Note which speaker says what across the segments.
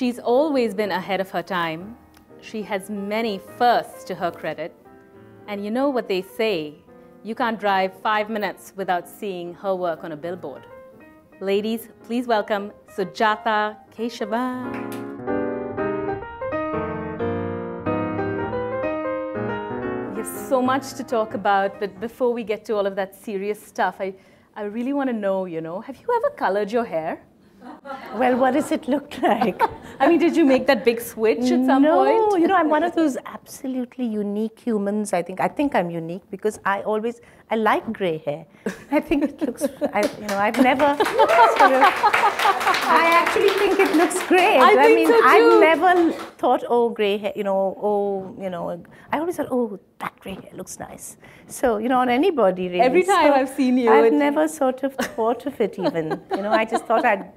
Speaker 1: She's always been ahead of her time. She has many firsts to her credit. And you know what they say, you can't drive five minutes without seeing her work on a billboard. Ladies, please welcome Sujata have so much to talk about, but before we get to all of that serious stuff, I, I really want to know, you know, have you ever colored your hair?
Speaker 2: Well, what does it look like? I mean, did you make that big
Speaker 1: switch at some no, point? No, you know, I'm
Speaker 2: one of those absolutely unique humans. I think I think I'm unique because I always I like grey hair. I think it looks, I, you know, I've never. Sort of, I actually think it looks great. I, I mean, so I've never thought, oh, grey hair, you know, oh, you know. I always thought, oh, that grey hair looks nice. So, you know, on anybody really. Every time so I've seen you, I've never sort of thought of it even. You know, I just thought I'd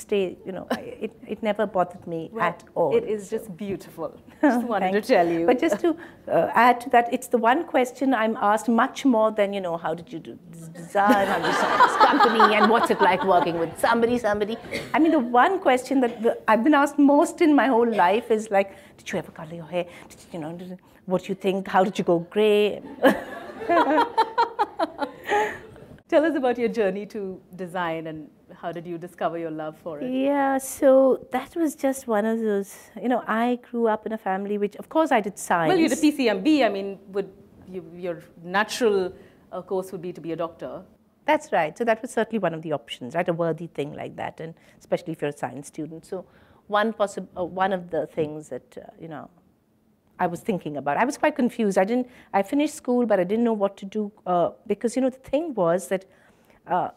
Speaker 2: stay, you know, it, it never bothered me at all. It is just beautiful. Just wanted to tell you. But just to uh, add to that, it's the one question I'm asked much more than, you know, how did you do design, how did you start this company, and what's it like working with somebody, somebody. I mean, the one question that the, I've been asked most in my whole life is like, did you ever color your hair? Did, you know, did, what do you think? How did you go gray? Tell us about
Speaker 1: your journey to design and how did you discover your love for it?
Speaker 2: Yeah, so that was just one of those, you know, I grew up in a family which, of course, I did science. Well, you did PCMB,
Speaker 1: I mean, would you, your natural uh, course would be to be a doctor.
Speaker 2: That's right. So that was certainly one of the options, right? A worthy thing like that, and especially if you're a science student. So one, possi- uh, one of the things that, uh, you know, I was thinking about. I was quite confused. I didn't. I finished school, but I didn't know what to do uh, because you know the thing was that. Uh,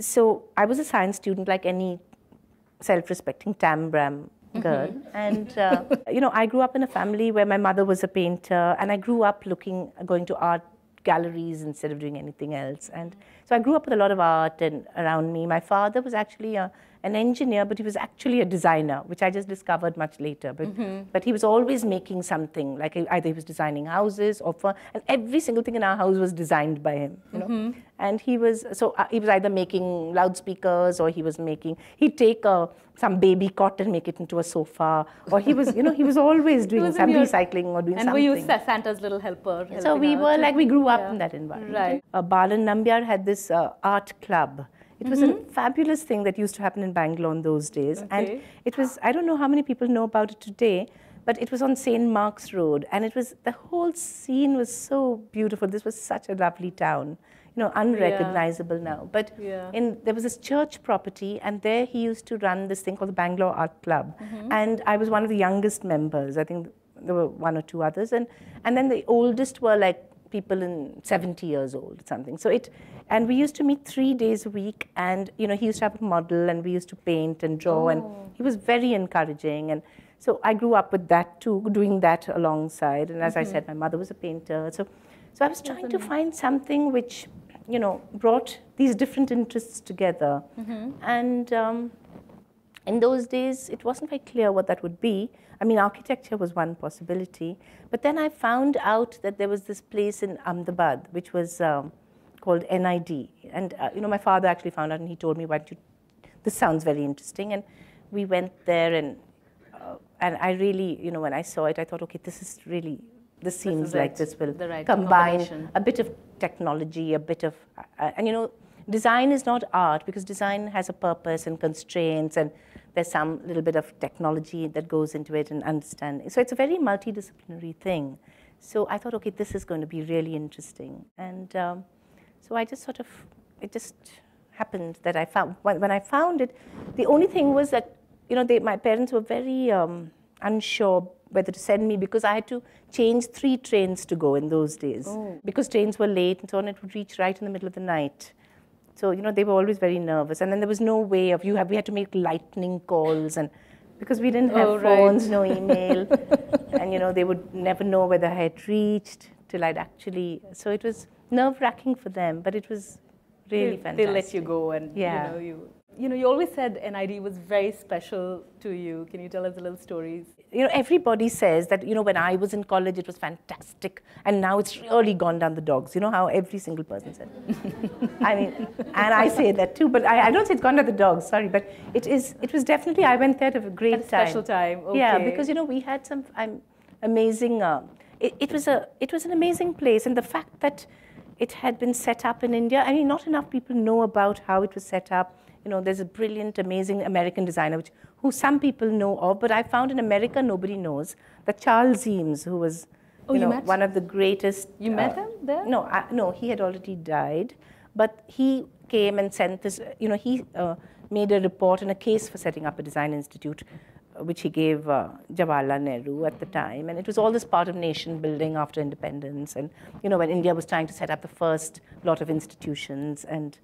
Speaker 2: so I was a science student, like any self-respecting Tamram girl, mm -hmm. and uh, you know I grew up in a family where my mother was a painter, and I grew up looking, going to art galleries instead of doing anything else, and so I grew up with a lot of art and around me. My father was actually a, uh, an engineer, but he was actually a designer, which I just discovered much later. But mm -hmm. but he was always making something, like either he was designing houses or for, and every single thing in our house was designed by him. You know, mm -hmm. and he was so uh, he was either making loudspeakers or he was making he'd take a uh, some baby cot and make it into a sofa. Or he was, you know, he was always doing was some your, recycling or doing and something. And were
Speaker 1: you Santa's little helper? So we were like, we grew up yeah. in
Speaker 2: that environment. Right. Uh, Balan Nambiar had this this uh, art club. It was mm -hmm. a mm-hmm. fabulous thing that used to happen in Bangalore in those days. Okay. And it was, I don't know how many people know about it today, but it was on St. Mark's Road. And it was, the whole scene was so beautiful. This was such a lovely town, you know, unrecognizable yeah. now. But yeah. in, there was this church property, and there he used to run this thing called the Bangalore Art Club. Mm -hmm. And I was one of the youngest members. I think there were one or two others. And, and then the oldest were like people in 70 years old, something. So it, and we used to meet three days a week, and you know, he used to have a model, and we used to paint and draw, oh. and he was very encouraging. And so I grew up with that too, doing that alongside. And as mm -hmm. I said, mm-hmm. my mother was a painter, so so I was trying to find something which, you know, brought these different interests together, mm -hmm. and. Um, in those days, it wasn't very clear what that would be. I mean, architecture was one possibility. But then I found out that there was this place in Ahmedabad, which was um, called NID. And, uh, you know, my father actually found out and he told me, why do this sounds very interesting. And we went there and, uh, and I really, you know, when I saw it, I thought, okay, this is really, this seems this like this will right combine a bit of technology, a bit of, uh, and, you know, design is not art because design has a purpose and constraints and there's some little bit of technology that goes into it and understanding. So it's a very multidisciplinary thing. So I thought, okay, this is going to be really interesting. And um, so I just sort of, it just happened that I found, when I found it, the only thing was that, you know, they, my parents were very um, unsure whether to send me because I had to change three trains to go in those days. Oh. Because trains were late and so on, it would reach right in the middle of the night. So, you know, they were always very nervous. And then there was no way of, you have, we had to make lightning calls and because we didn't have oh, phones, right. no email. and, you know, they would never know whether I had reached till I'd actually, so it was nerve wracking for them, but it was really they, fantastic. They let you go and, yeah. you know, you
Speaker 1: you know, you always said NID was very special to you. Can you tell us a little stories?
Speaker 2: You know, everybody says that, you know, when I was in college, it was fantastic. And now it's really gone down the dogs. You know how every single person said. I mean, and I say that too, but I, I, don't say it's gone down the dogs, sorry. But it is, it was definitely, I went there to a great a time. special time, okay. Yeah, because, you know, we had some um, amazing, uh, it, it, was a, it was an amazing place. And the fact that it had been set up in India, I mean, not enough people know about how it was set up you know, there's a brilliant, amazing American designer, which, who some people know of, but I found in America nobody knows, that Charles Eames, who was oh, you know, one of the greatest. You uh, met him there? No, I, no, he had already died, but he came and sent this, you know, he uh, made a report and a case for setting up a design institute, uh, which he gave uh, Jawaharlal Nehru at the time. And it was all this part of nation building after independence. And, you know, when India was trying to set up the first lot of institutions. And,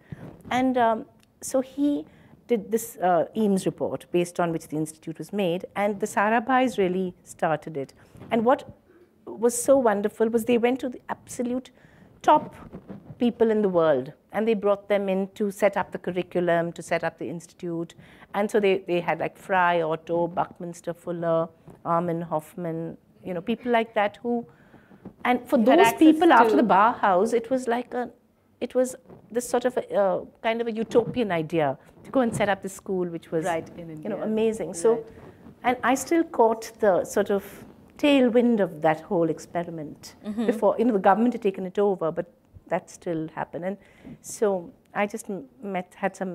Speaker 2: and um, so he did this uh, Eames report based on which the institute was made, and the Sarabhais really started it. And what was so wonderful was they went to the absolute top people in the world and they brought them in to set up the curriculum, to set up the institute. And so they, they had like Fry, Otto, Buckminster Fuller, Armin Hoffman, you know, people like that who, and for those people after the Bauhaus, it was like a it was this sort of a, uh, kind of a utopian idea to go and set up the school, which was right, you know amazing. Right. So, and I still caught the sort of tailwind of that whole experiment mm -hmm. before you know the government had taken it over, but that still happened. And so I just met had some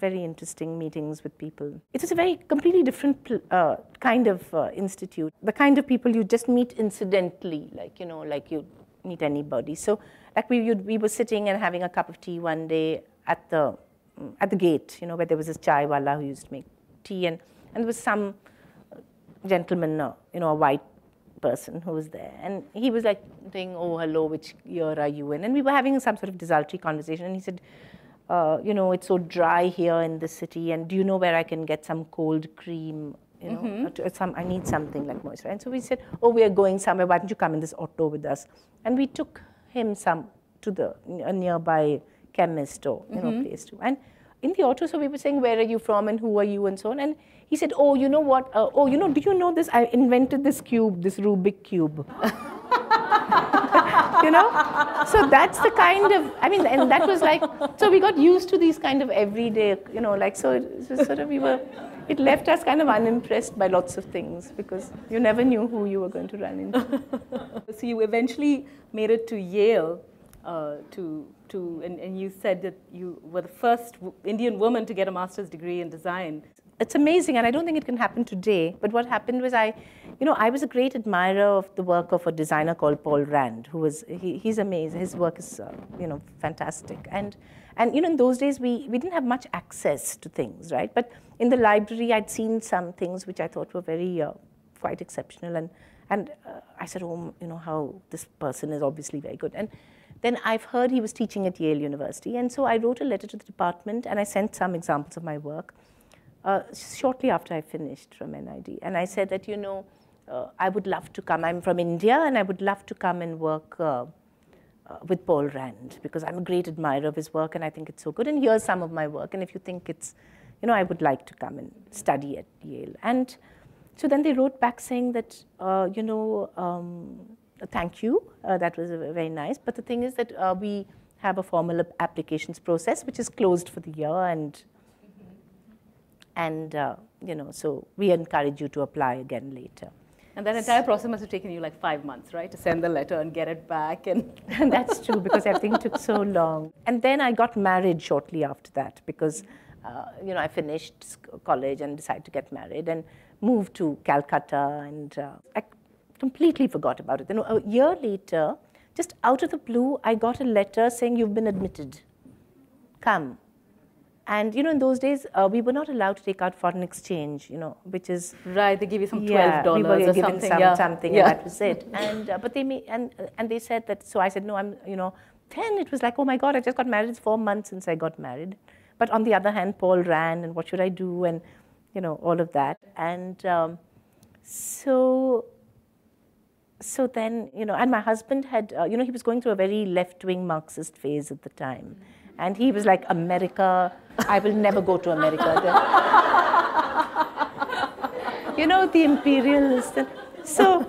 Speaker 2: very interesting meetings with people. It was a very completely different uh, kind of uh, institute, the kind of people you just meet incidentally, like you know, like you meet anybody. So like we, we were sitting and having a cup of tea one day at the, mm, at the gate, you know, where there was this chai wala who used to make tea and, and there was some gentleman, uh, you know, a white person who was there. And he was like saying, oh, hello, which year are you in? And we were having some sort of desultory conversation. And he said, uh, you know, it's so dry here in the city. And do you know where I can get some cold cream you know, mm -hmm. some, I need something like moisture. And so we said, oh, we are going somewhere. Why don't you come in this auto with us? And we took him some to the a nearby chemist store, you know mm -hmm. place to. And in the auto, so we were saying, where are you from and who are you and so on. And he said, oh, you know what? Uh, oh, you know, do you know this? I invented this cube, this Rubik cube. you know so that's the kind of i mean and that was like so we got used to these kind of everyday you know like so it was sort of we were it left us kind of unimpressed by lots of things because you never knew who you were going to run into. so you eventually
Speaker 1: made it to Yale uh, to, to and, and you said that you were the first Indian woman to get a master's degree in design.
Speaker 2: It's amazing, and I don't think it can happen today. But what happened was I, you know, I was a great admirer of the work of a designer called Paul Rand, who was, he, he's amazing. His work is, uh, you know, fantastic. And and you know, in those days, we, we didn't have much access to things, right? But in the library, I'd seen some things which I thought were very, uh, quite exceptional. And, and uh, I said, oh, you know, how this person is obviously very good. And then I've heard he was teaching at Yale University. And so I wrote a letter to the department and I sent some examples of my work uh, shortly after I finished from NID. And I said that, you know, uh, I would love to come. I'm from India and I would love to come and work uh, uh, with Paul Rand because I'm a great admirer of his work and I think it's so good. And here's some of my work. And if you think it's, you know, I would like to come and study at Yale. And so then they wrote back saying that, uh, you know, um, thank you. Uh, that was very nice. But the thing is that uh, we have a formal applications process, which is closed for the year. And, and uh, you know, so we encourage you to apply again later.
Speaker 1: And that entire process must have taken you like five months, right? To send
Speaker 2: the letter and get it back. And, and that's true because everything took so long. And then I got married shortly after that because, uh, you know, I finished college and decided to get married and moved to Calcutta. And uh, I completely forgot about it. Then a year later, just out of the blue, I got a letter saying, You've been admitted. Come. And you know, in those days, uh, we were not allowed to take out foreign exchange. You know, which is right. They give you some twelve dollars yeah, we were or given something. Some, yeah. something, yeah. and that was it. and uh, but they may, and uh, and they said that. So I said, no, I'm. You know, then it was like, oh my God, I just got married. It's four months since I got married. But on the other hand, Paul ran, and what should I do? And you know, all of that. And um, so so then, you know, and my husband had, uh, you know, he was going through a very left wing Marxist phase at the time. Mm-hmm. And he was like, America, I will never go to America. you know, the imperialist. So,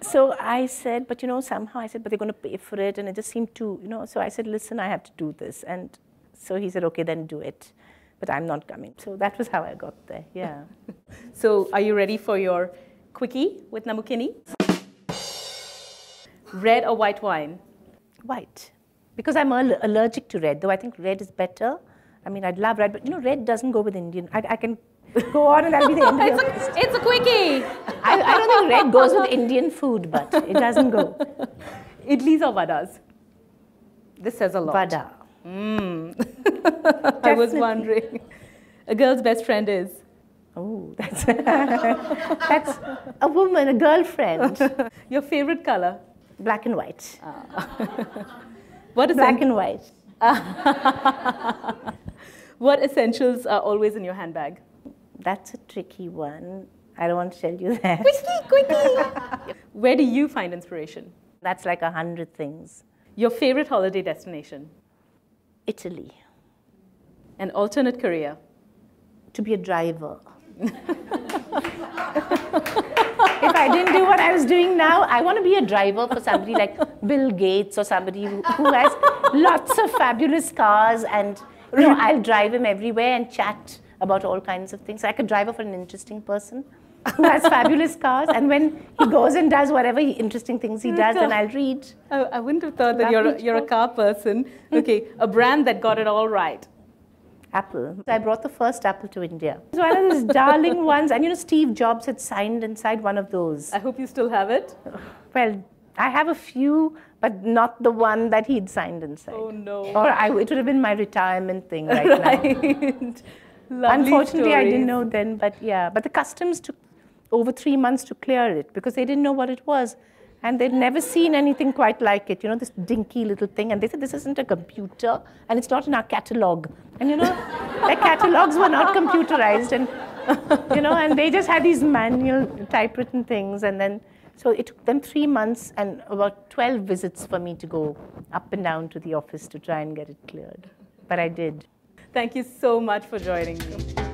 Speaker 2: so I said, but you know, somehow I said, but they're going to pay for it. And it just seemed too, you know. So I said, listen, I have to do this. And so he said, okay, then do it. But I'm not coming. So that was how I got there, yeah.
Speaker 1: so are you ready for your quickie with Namukini? Red or white wine? White
Speaker 2: because I'm allergic to red, though I think red is better. I mean, I'd love red, but you know, red doesn't go with Indian. I, I can go on and i will be the Indian. it's, a, it's a quickie. I, I don't think red goes with Indian food, but it doesn't go.
Speaker 1: Idlis or vadas? This says a lot. Vada. Mm. I was wondering. A girl's best friend is? Oh, that's,
Speaker 2: that's a woman, a girlfriend. Your favorite color? Black and white. Ah. What is black and white?
Speaker 1: what essentials are always in your handbag? That's a tricky one. I don't want to tell you that. Quickie, quickie! Where do you find inspiration?
Speaker 2: That's like a hundred things. Your favorite holiday destination? Italy. An alternate career? To be a driver. I didn't do what I was doing now. I want to be a driver for somebody like Bill Gates or somebody who, has lots of fabulous cars and you know, I'll drive him everywhere and chat about all kinds of things. Like a driver for an interesting person who has fabulous cars. And when he goes and does whatever he, interesting things he does, then I'll
Speaker 1: read. I, I wouldn't have thought that you're you're a car person. Okay, a brand that got it all
Speaker 2: right apple. I brought the first apple to India. It's one of those darling ones. And you know, Steve Jobs had signed inside one of those. I hope you still have it. Well, I have a few, but not the one that he'd signed inside. Oh, no. Or I, it would have been my retirement thing right, right. now. Unfortunately, stories. I didn't know then, but yeah. But the customs took over three months to clear it because they didn't know what it was and they'd never seen anything quite like it. You know, this dinky little thing. And they said, this isn't a computer, and it's not in our catalog. And you know, their catalogs were not computerized, and you know, and they just had these manual typewritten things. And then, so it took them three months and about 12 visits for me to go up and down to the office to try and get it cleared. But I did. Thank you so much for joining me.